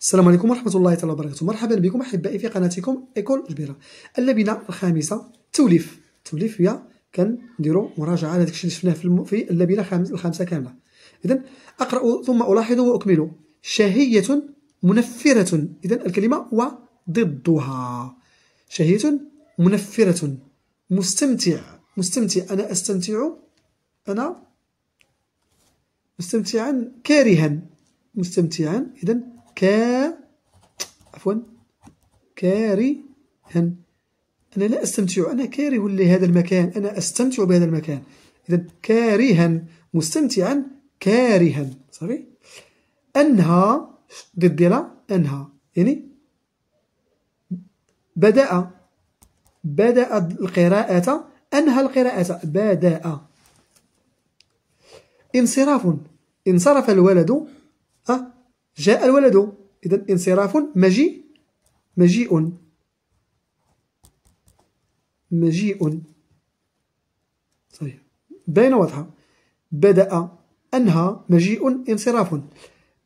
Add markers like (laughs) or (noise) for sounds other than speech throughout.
السلام عليكم ورحمة الله تعالى وبركاته مرحبا بكم أحبائي في قناتكم إيكول جبيرة اللبنة الخامسة توليف التوليف هي كنديروا مراجعة على داكشي اللي شفناه في اللبنة الخامسة كاملة إذا أقرأ ثم ألاحظ وأكمل شهية منفرة إذا الكلمة وضدها شهية منفرة مستمتع مستمتع أنا أستمتع أنا مستمتعا كارها مستمتعا إذا كا عفوا كارها أنا لا أستمتع أنا كاره لهذا المكان أنا أستمتع بهذا المكان إذا كارها مستمتعا كارها صحيح أنهى ضد لا انها يعني بدأ بدأ القراءة أنهى القراءة بدأ انصراف انصرف الولد أه؟ جاء الولد إذا انصراف مجيء مجيء مجيء صحيح باينة واضحة بدأ أنهى مجيء انصراف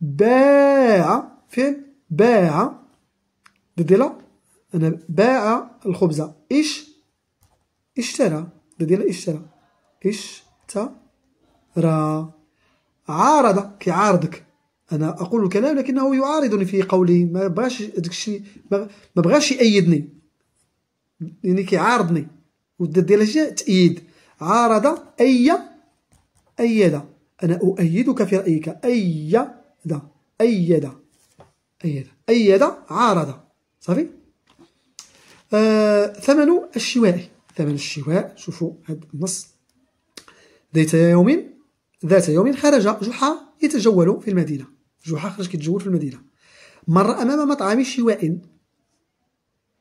باع فين باع ديال أنا باع الخبز إيش اشترى ديال اشترى اشترى عارض كيعارضك انا اقول الكلام لكنه يعارضني في قولي ما بغاش داك الشيء ما بغاش يأيدني يعني كيعارضني والدال ديال تأييد عارض أي أيد أنا أؤيدك في رأيك أيد أيد أيد أيد عارض صافي آه ثمن الشواء ثمن الشواء شوفوا هذا النص ذات يوم ذات يوم خرج جحا يتجول في المدينة جحا خرج كيتجول في المدينه مر امام مطعم شواء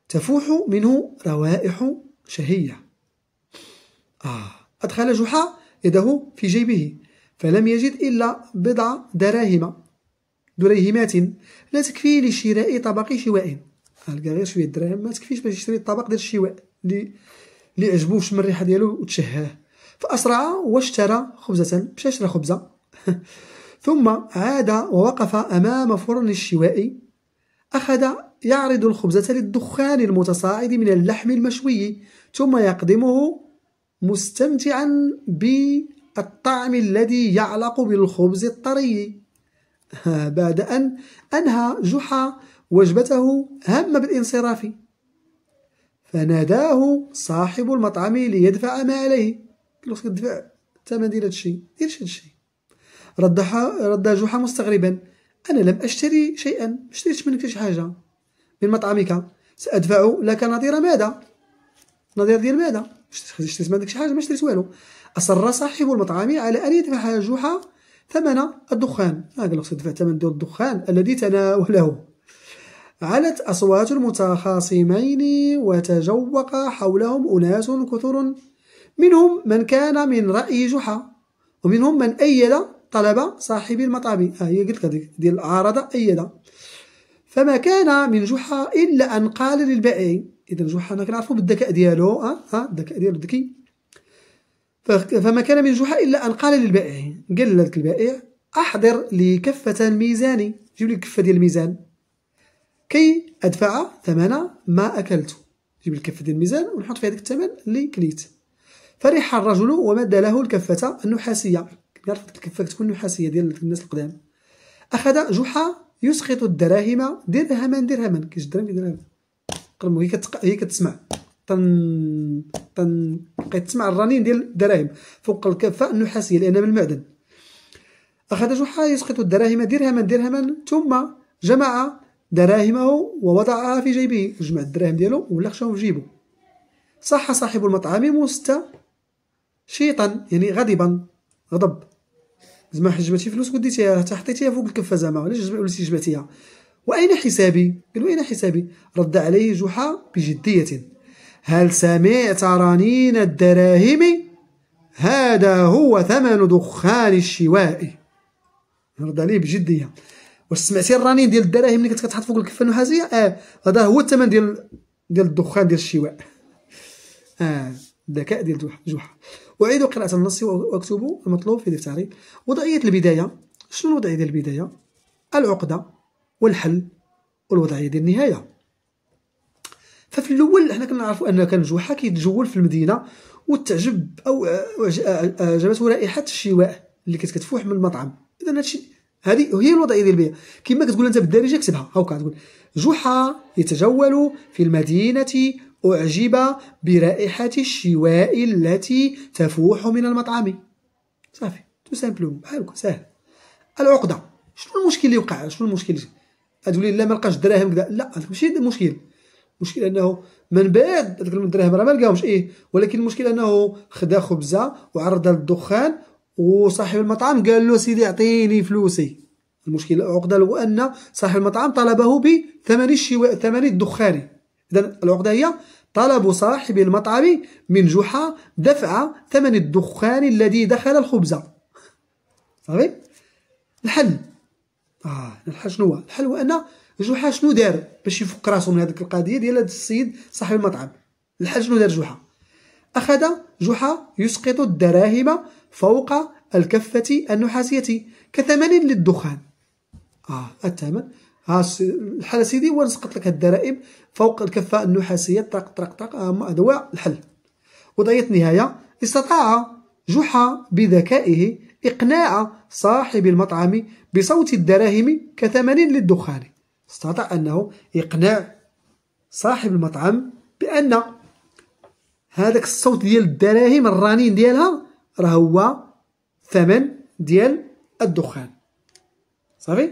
تفوح منه روائح شهيه آه. أدخل جحا يده في جيبه فلم يجد إلا بضع دراهم دريهمات لا تكفي لشراء طبق شواء ألقى غير شوية دراهم ما تكفيش باش يشري الطبق ديال الشواء اللي اللي عجبو شم الريحة ديالو وتشهاه فأسرع واشترى خبزة مشى شرى خبزة (laughs) ثم عاد ووقف أمام فرن الشواء أخذ يعرض الخبزة للدخان المتصاعد من اللحم المشوي ثم يقدمه مستمتعا بالطعم الذي يعلق بالخبز الطري بعد أن أنهى جحا وجبته هم بالانصراف فناداه صاحب المطعم ليدفع ما عليه قال له الثمن ديال هادشي دير شي هادشي ردها رد جحا مستغربا أنا لم أشتري شيئا ما اشتريتش منك شي حاجة من مطعمك سأدفع لك نظير ماذا نظير ديال ماذا اشتريت منك شي حاجة ما اشتريت والو أصر صاحب المطعم على أن يدفع جحا ثمن الدخان آه قال دفع ثمن ديال الدخان الذي تناوله علت أصوات المتخاصمين وتجوق حولهم أناس كثر منهم من كان من رأي جحا ومنهم من أيد طلب صاحب المطعم آه، هي قلت لك ديال عارض ايدا فما كان من جحا إلا أن قال للبائع إذا جحا أنا كنعرفو بالذكاء ديالو أه أه الذكاء ديالو ذكي فما كان من جحا إلا أن قال للبائع قال لذاك البائع أحضر لي كفة الميزان جيب لي الكفة ديال الميزان كي أدفع ثمن ما أكلت جيب لي الكفة ديال الميزان ونحط فيها داك الثمن اللي كليت فرح الرجل ومد له الكفة النحاسية يعرف كيف تكون النحاسيه ديال الناس القدام اخذ جحا يسقط الدراهم درهما درهما كاش درهم درهم قلمو هي كتق... هي كتسمع طن طن كتسمع الرنين ديال الدراهم فوق الكفه النحاسيه لان من المعدن اخذ جحا يسقط الدراهم درهما درهما ثم جمع دراهمه ووضعها في جيبه جمع الدراهم ديالو ولا خشاهم في جيبه صح صاحب المطعم مستشيطا يعني غضبا غضب زعما حجبتي فلوس وديتيها حتى حطيتيها فوق الكفه زعما علاش وليتي جبتيها واين حسابي قال اين حسابي رد عليه جحا بجديه هل سمعت رنين الدراهم هذا هو ثمن دخان الشواء رد عليه بجديه واش سمعتي الرنين ديال الدراهم اللي كانت كتحط فوق الكفه النحاسيه اه هذا هو الثمن ديال ديال الدخان ديال الشواء اه الذكاء ديال جوحة أعيد قراءة النص وأكتب المطلوب في دفتري وضعية البداية شنو الوضعية ديال البداية العقدة والحل والوضعية ديال النهاية ففي الأول حنا كنعرفوا أن كان جوحة كيتجول في المدينة وتعجب أو أعجبته رائحة الشواء اللي كانت كتفوح من المطعم إذا هادشي هذه هي الوضعيه ديال البداية كما كتقول انت بالدارجه كتبها هاكا تقول جحا يتجول في المدينه أعجب برائحة الشواء التي تفوح من المطعم صافي تو سامبلوم بحال هكا ساهل العقدة شنو المشكل اللي وقع شنو المشكل هادو لي لا ما لقاش الدراهم كذا لا ماشي المشكل المشكل انه من بعد هذوك الدراهم راه ما لقاهمش ايه ولكن المشكل انه خدا خبزه وعرضها للدخان وصاحب المطعم قال له سيدي اعطيني فلوسي المشكل العقده هو ان صاحب المطعم طلبه بثمن الشواء ثمن الدخاني إذا العقدة هي طلب صاحب المطعم من جحا دفع ثمن الدخان الذي دخل الخبز صافي الحل اه الحل شنو هو الحل هو ان جحا شنو دار باش يفك راسو من هذيك القضيه ديال هذا السيد صاحب المطعم الحل شنو دار جحا اخذ جحا يسقط الدراهم فوق الكفه النحاسيه كثمن للدخان اه الثمن ها الحل سيدي هو نسقط لك الضرائب فوق الكفه النحاسيه طرق طرق طرق آه، هذا هو الحل وضعيه النهايه استطاع جحا بذكائه إقناع صاحب المطعم بصوت الدراهم كثمن للدخان استطاع أنه إقناع صاحب المطعم بأن هذاك الصوت ديال الدراهم الرنين ديالها راه هو ثمن ديال الدخان صافي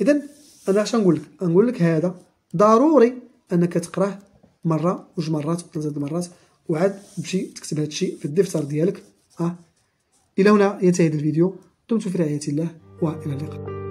إذا انا اش نقول لك نقول لك هذا ضروري انك تقراه مره وجوج مرات وثلاث مرات وعاد تمشي تكتب هذا الشيء في الدفتر ديالك ها الى هنا ينتهي الفيديو دمتم في رعايه الله والى اللقاء